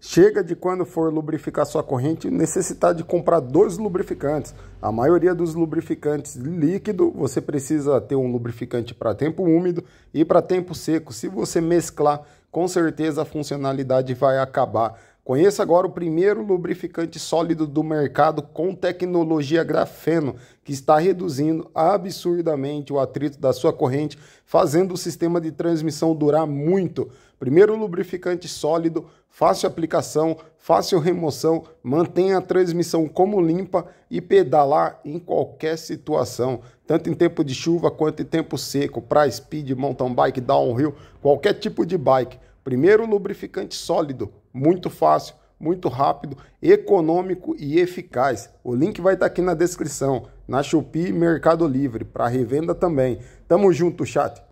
Chega de quando for lubrificar sua corrente necessitar de comprar dois lubrificantes. A maioria dos lubrificantes líquido, você precisa ter um lubrificante para tempo úmido e para tempo seco. Se você mesclar, com certeza a funcionalidade vai acabar. Conheça agora o primeiro lubrificante sólido do mercado com tecnologia grafeno, que está reduzindo absurdamente o atrito da sua corrente, fazendo o sistema de transmissão durar muito. Primeiro lubrificante sólido, fácil aplicação, fácil remoção, mantém a transmissão como limpa e pedalar em qualquer situação, tanto em tempo de chuva quanto em tempo seco, para speed, mountain bike, downhill, qualquer tipo de bike. Primeiro lubrificante sólido muito fácil, muito rápido, econômico e eficaz. O link vai estar tá aqui na descrição, na Shopee Mercado Livre, para revenda também. Tamo junto, chat.